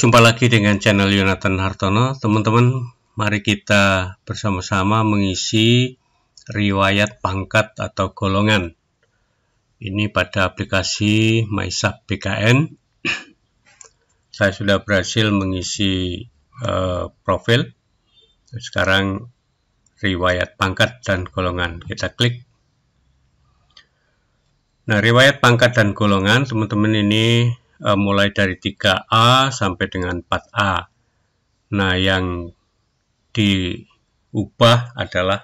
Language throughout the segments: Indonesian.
Jumpa lagi dengan channel Yonatan Hartono. Teman-teman, mari kita bersama-sama mengisi riwayat pangkat atau golongan. Ini pada aplikasi MySub BKN. Saya sudah berhasil mengisi uh, profil. Sekarang riwayat pangkat dan golongan. Kita klik. Nah, riwayat pangkat dan golongan, teman-teman ini e, mulai dari 3A sampai dengan 4A. Nah, yang diubah adalah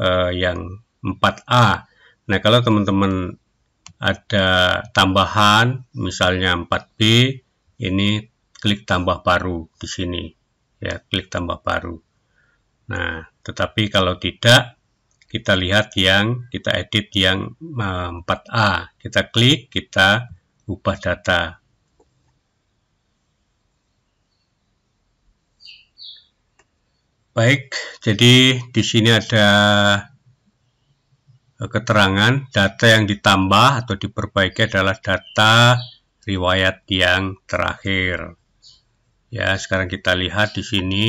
e, yang 4A. Nah, kalau teman-teman ada tambahan, misalnya 4B, ini klik tambah baru di sini. Ya, klik tambah baru. Nah, tetapi kalau tidak, kita lihat yang kita edit yang 4A. Eh, kita klik, kita ubah data. Baik, jadi di sini ada eh, keterangan data yang ditambah atau diperbaiki adalah data riwayat yang terakhir. Ya, sekarang kita lihat di sini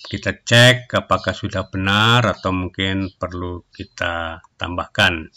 kita cek apakah sudah benar atau mungkin perlu kita tambahkan.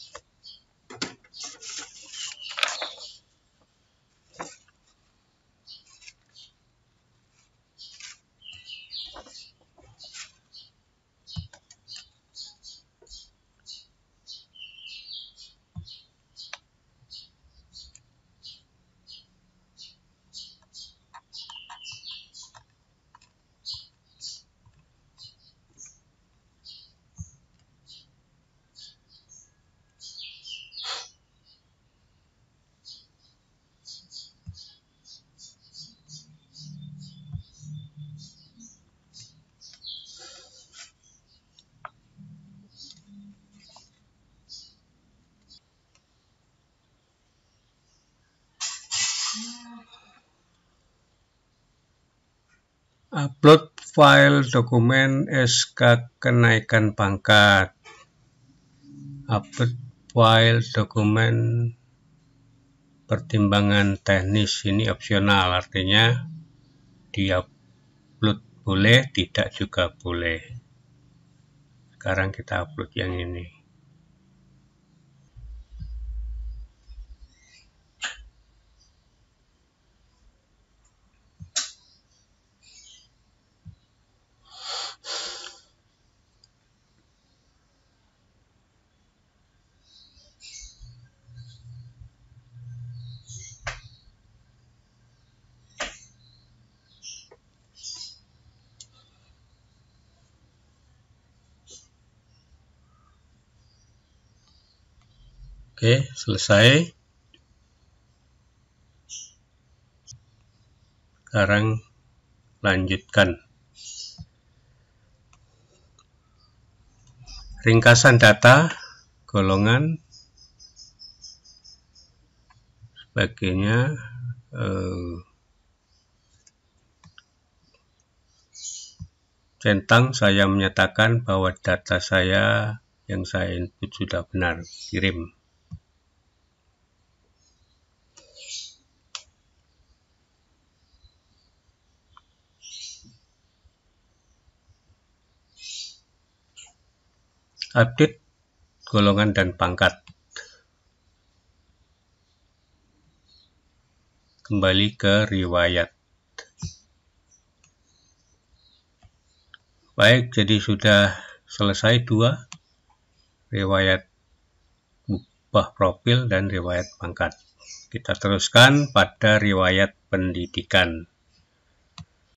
upload file dokumen SK kenaikan pangkat upload file dokumen pertimbangan teknis ini opsional artinya upload boleh tidak juga boleh sekarang kita upload yang ini Oke, selesai. Sekarang lanjutkan. Ringkasan data, golongan, sebagainya. Eh, centang saya menyatakan bahwa data saya yang saya input sudah benar. Kirim. update golongan dan pangkat. Kembali ke riwayat. Baik, jadi sudah selesai dua riwayat ubah profil dan riwayat pangkat. Kita teruskan pada riwayat pendidikan.